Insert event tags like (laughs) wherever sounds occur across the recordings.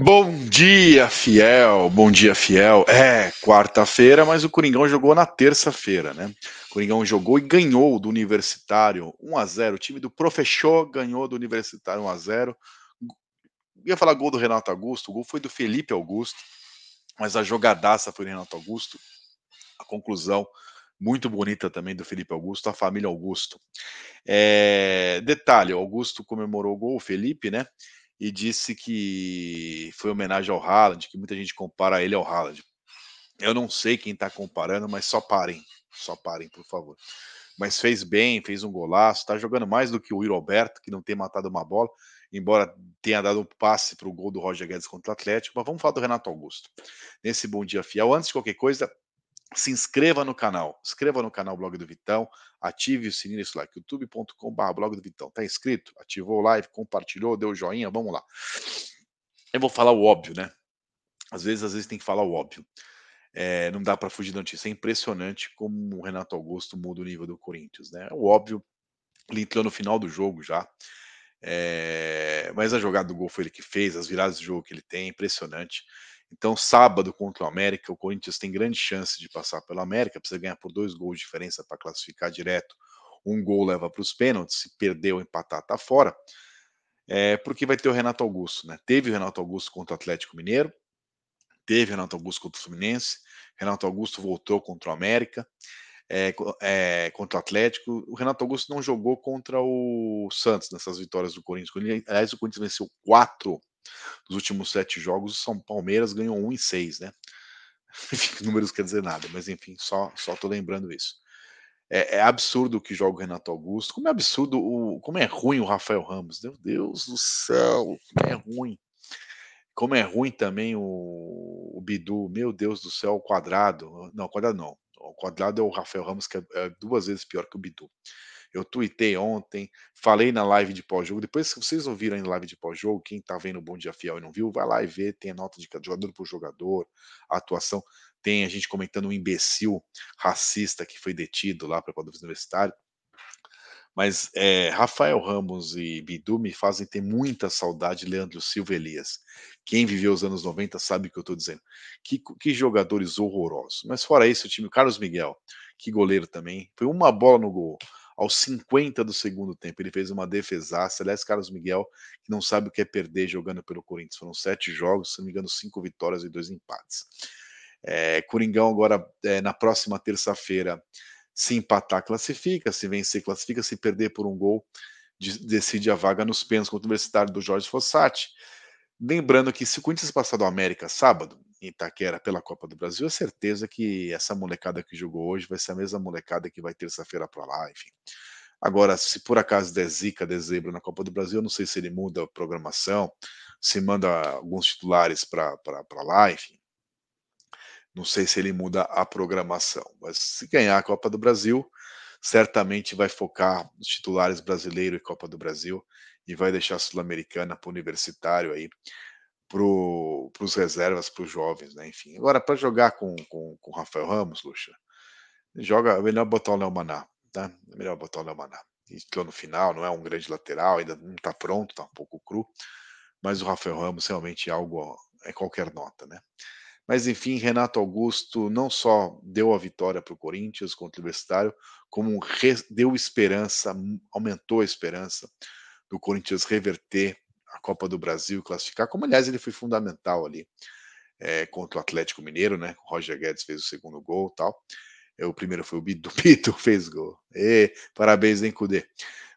Bom dia, fiel. Bom dia, fiel. É, quarta-feira, mas o Coringão jogou na terça-feira, né? O Coringão jogou e ganhou do Universitário 1 a 0. O time do Professor ganhou do Universitário 1 a 0. Ia falar gol do Renato Augusto, o gol foi do Felipe Augusto, mas a jogadaça foi do Renato Augusto. A conclusão muito bonita também do Felipe Augusto, a família Augusto. É, detalhe, Augusto comemorou o gol, o Felipe, né? e disse que foi homenagem ao Haaland, que muita gente compara ele ao Haaland. Eu não sei quem está comparando, mas só parem, só parem, por favor. Mas fez bem, fez um golaço, está jogando mais do que o Will Alberto, que não tem matado uma bola, embora tenha dado um passe para o gol do Roger Guedes contra o Atlético. Mas vamos falar do Renato Augusto. Nesse Bom Dia Fiel, antes de qualquer coisa, se inscreva no canal, inscreva no canal Blog do Vitão, ative o sininho isso lá, youtube.com.br Blog do Vitão, tá inscrito? Ativou o live, compartilhou, deu joinha, vamos lá. Eu vou falar o óbvio, né? Às vezes, às vezes tem que falar o óbvio. É, não dá para fugir da notícia. É impressionante como o Renato Augusto muda o nível do Corinthians, né? O óbvio, ele entrou no final do jogo já. É, mas a jogada do gol foi ele que fez, as viradas de jogo que ele tem, é impressionante. Então, sábado contra o América, o Corinthians tem grande chance de passar pelo América, precisa ganhar por dois gols de diferença para classificar direto. Um gol leva para os pênaltis, se perder ou empatar, está fora. É, porque vai ter o Renato Augusto, né? Teve o Renato Augusto contra o Atlético Mineiro, teve o Renato Augusto contra o Fluminense, Renato Augusto voltou contra o América, é, é, contra o Atlético. O Renato Augusto não jogou contra o Santos nessas vitórias do Corinthians. Aliás, o Corinthians venceu quatro nos últimos sete jogos, o São Palmeiras ganhou um em seis, né? (laughs) Números quer dizer nada, mas enfim, só só tô lembrando isso. É, é, absurdo o que joga o Renato Augusto. Como é absurdo o. Como é ruim o Rafael Ramos. Meu Deus do céu, como é ruim. Como é ruim também o, o Bidu. Meu Deus do céu, o quadrado. Não, o quadrado não. O quadrado é o Rafael Ramos, que é, é duas vezes pior que o Bidu eu tuitei ontem, falei na live de pós-jogo. Depois, se vocês ouviram aí na live de pós-jogo, quem tá vendo o Bom Dia Fiel e não viu, vai lá e vê. Tem a nota de jogador por jogador, a atuação. Tem a gente comentando um imbecil racista que foi detido lá para o Universitário. Mas é, Rafael Ramos e Bidu me fazem ter muita saudade Leandro Silva Elias. Quem viveu os anos 90 sabe o que eu estou dizendo. Que, que, jogadores horrorosos. Mas fora isso, o time Carlos Miguel, que goleiro também. Foi uma bola no gol aos 50 do segundo tempo. Ele fez uma defesaça. Aliás, Carlos Miguel, que não sabe o que é perder jogando pelo Corinthians. Foram sete jogos, se não me engano, cinco vitórias e dois empates. É, Coringão agora, é, na próxima terça-feira, se empatar, classifica. Se vencer, classifica. Se perder por um gol, decide a vaga nos pênaltis contra o Universitário do Jorge Fossati. Lembrando que se o Corinthians passar do América sábado, em Itaquera, pela Copa do Brasil, é certeza que essa molecada que jogou hoje vai ser a mesma molecada que vai terça-feira para lá, enfim. Agora, se por acaso der zica, dezembro na Copa do Brasil, eu não sei se ele muda a programação, se manda alguns titulares para lá, enfim. Não sei se ele muda a programação. Mas se ganhar a Copa do Brasil, certamente vai focar nos titulares brasileiro e Copa do Brasil e vai deixar a Sul-Americana para o universitário aí, para os reservas, para os jovens, né? Enfim. Agora, para jogar com, com, com o Rafael Ramos, Luxa, joga, é melhor botar o Léo Maná, tá? É melhor botar o Léo Maná. Estou no final, não é um grande lateral, ainda não está pronto, está um pouco cru, mas o Rafael Ramos realmente é algo, é qualquer nota, né? Mas enfim, Renato Augusto não só deu a vitória para o Corinthians contra o Universitário, como deu esperança, aumentou a esperança do Corinthians reverter a Copa do Brasil, classificar, como aliás ele foi fundamental ali é, contra o Atlético Mineiro, né? O Roger Guedes fez o segundo gol tal. É, o primeiro foi o Bido, (laughs) Pito fez gol. E, parabéns, hein, Cudê.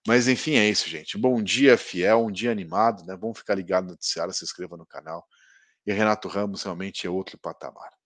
Mas enfim, é isso, gente. Bom dia, fiel, um dia animado, né? Vamos ficar ligado no noticiário, se inscreva no canal. E Renato Ramos realmente é outro patamar.